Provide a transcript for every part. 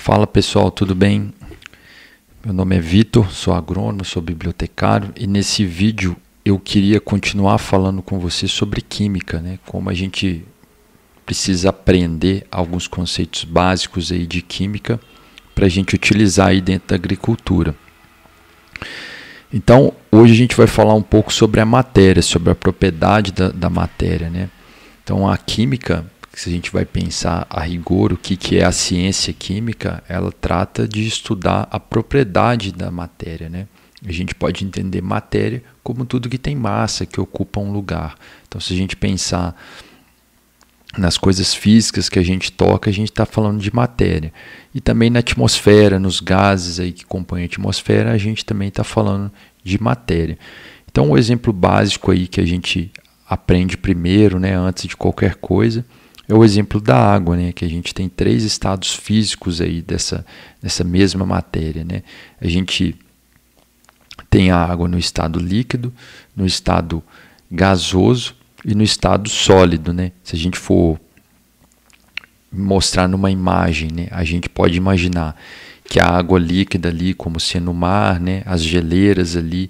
Fala pessoal, tudo bem? Meu nome é Vitor, sou agrônomo, sou bibliotecário e nesse vídeo eu queria continuar falando com você sobre química, né? Como a gente precisa aprender alguns conceitos básicos aí de química para a gente utilizar aí dentro da agricultura. Então, hoje a gente vai falar um pouco sobre a matéria, sobre a propriedade da, da matéria, né? Então, a química se a gente vai pensar a rigor o que, que é a ciência química, ela trata de estudar a propriedade da matéria. Né? A gente pode entender matéria como tudo que tem massa, que ocupa um lugar. Então, se a gente pensar nas coisas físicas que a gente toca, a gente está falando de matéria. E também na atmosfera, nos gases aí que compõem a atmosfera, a gente também está falando de matéria. Então, o um exemplo básico aí que a gente aprende primeiro, né, antes de qualquer coisa, é o exemplo da água, né? que a gente tem três estados físicos aí dessa, dessa mesma matéria. Né? A gente tem a água no estado líquido, no estado gasoso e no estado sólido. Né? Se a gente for mostrar numa imagem, né? a gente pode imaginar que a água líquida ali, como sendo o mar, né? as geleiras ali,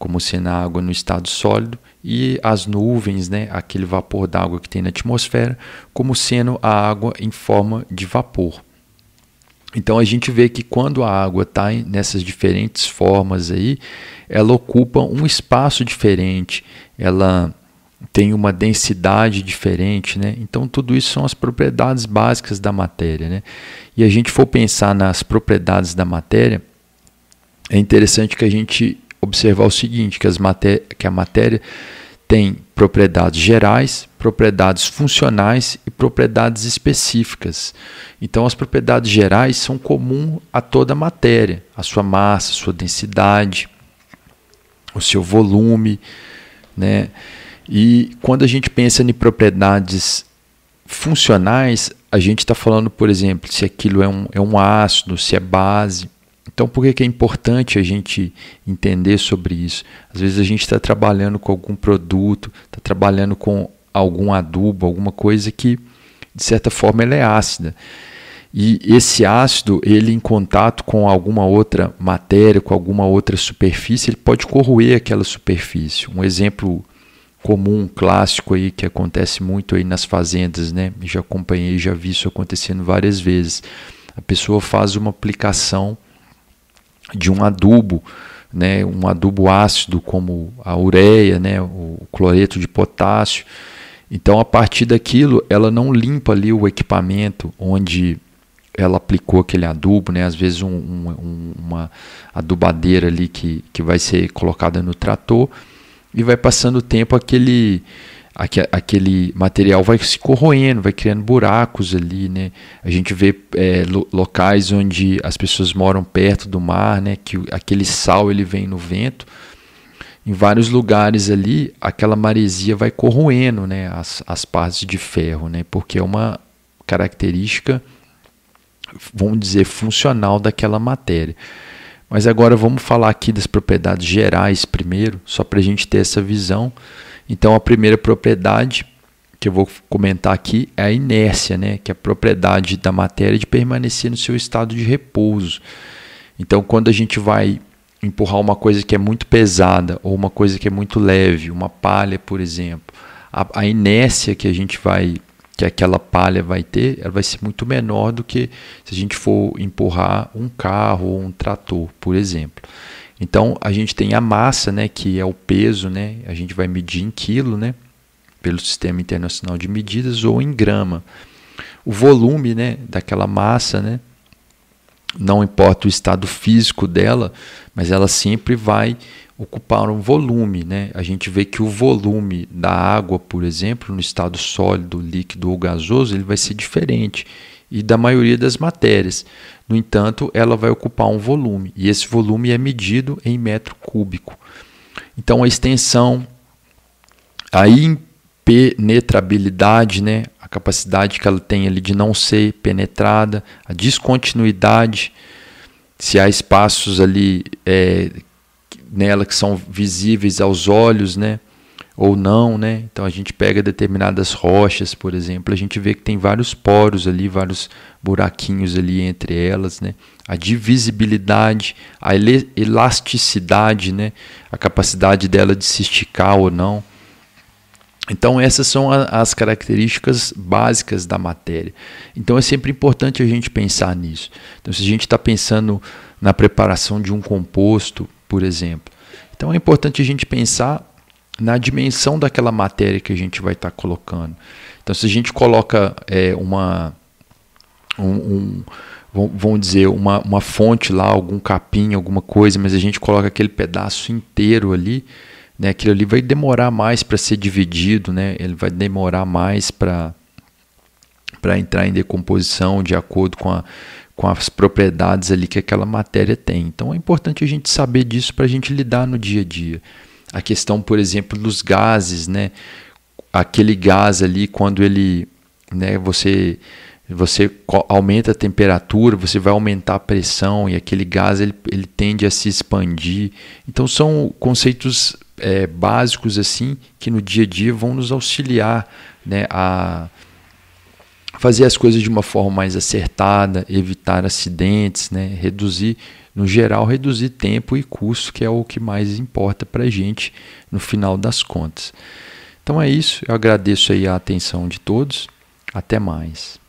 como sendo a água no estado sólido, e as nuvens, né, aquele vapor d'água que tem na atmosfera, como sendo a água em forma de vapor. Então a gente vê que quando a água está nessas diferentes formas aí, ela ocupa um espaço diferente, ela tem uma densidade diferente, né? Então tudo isso são as propriedades básicas da matéria, né? E a gente for pensar nas propriedades da matéria, é interessante que a gente observar o seguinte, que, as maté que a matéria tem propriedades gerais, propriedades funcionais e propriedades específicas. Então, as propriedades gerais são comuns a toda a matéria, a sua massa, a sua densidade, o seu volume, né? E quando a gente pensa em propriedades funcionais, a gente está falando, por exemplo, se aquilo é um, é um ácido, se é base. Então, por que é importante a gente entender sobre isso? Às vezes a gente está trabalhando com algum produto, está trabalhando com algum adubo, alguma coisa que, de certa forma, ela é ácida. E esse ácido, ele em contato com alguma outra matéria, com alguma outra superfície, ele pode corroer aquela superfície. Um exemplo comum, clássico aí que acontece muito aí nas fazendas, né? Já acompanhei, já vi isso acontecendo várias vezes. A pessoa faz uma aplicação de um adubo, né, um adubo ácido como a ureia, né, o cloreto de potássio. Então, a partir daquilo, ela não limpa ali o equipamento onde ela aplicou aquele adubo, né? Às vezes um, um, uma adubadeira ali que, que vai ser colocada no trator e vai passando o tempo aquele aquele material vai se corroendo, vai criando buracos ali, né? A gente vê é, locais onde as pessoas moram perto do mar, né? Que aquele sal ele vem no vento. Em vários lugares ali, aquela maresia vai corroendo, né? As, as partes de ferro, né? Porque é uma característica, vamos dizer, funcional daquela matéria. Mas agora vamos falar aqui das propriedades gerais primeiro, só para a gente ter essa visão. Então, a primeira propriedade que eu vou comentar aqui é a inércia, né? que é a propriedade da matéria de permanecer no seu estado de repouso. Então, quando a gente vai empurrar uma coisa que é muito pesada ou uma coisa que é muito leve, uma palha, por exemplo, a, a inércia que a gente vai que aquela palha vai ter, ela vai ser muito menor do que se a gente for empurrar um carro ou um trator, por exemplo. Então a gente tem a massa, né, que é o peso, né, a gente vai medir em quilo, né, pelo Sistema Internacional de Medidas ou em grama. O volume, né, daquela massa, né, não importa o estado físico dela, mas ela sempre vai ocupar um volume, né? A gente vê que o volume da água, por exemplo, no estado sólido, líquido ou gasoso, ele vai ser diferente e da maioria das matérias. No entanto, ela vai ocupar um volume, e esse volume é medido em metro cúbico. Então, a extensão, a impenetrabilidade, né, a capacidade que ela tem ali de não ser penetrada, a descontinuidade, se há espaços ali é, nela que são visíveis aos olhos, né, ou não, né? Então a gente pega determinadas rochas, por exemplo, a gente vê que tem vários poros ali, vários buraquinhos ali entre elas, né? A divisibilidade, a elasticidade, né? A capacidade dela de se esticar ou não. Então essas são a, as características básicas da matéria. Então é sempre importante a gente pensar nisso. Então se a gente está pensando na preparação de um composto, por exemplo, então é importante a gente pensar na dimensão daquela matéria que a gente vai estar tá colocando. Então, se a gente coloca é, uma. Um, um, dizer, uma, uma fonte lá, algum capim, alguma coisa, mas a gente coloca aquele pedaço inteiro ali, né, aquilo ali vai demorar mais para ser dividido, né, ele vai demorar mais para para entrar em decomposição de acordo com, a, com as propriedades ali que aquela matéria tem. Então é importante a gente saber disso para a gente lidar no dia a dia a questão, por exemplo, dos gases, né? Aquele gás ali, quando ele, né, você você aumenta a temperatura, você vai aumentar a pressão e aquele gás ele, ele tende a se expandir. Então são conceitos é, básicos assim que no dia a dia vão nos auxiliar né, a fazer as coisas de uma forma mais acertada, evitar acidentes, né? reduzir, no geral, reduzir tempo e custo, que é o que mais importa para a gente no final das contas. Então é isso, eu agradeço aí a atenção de todos, até mais.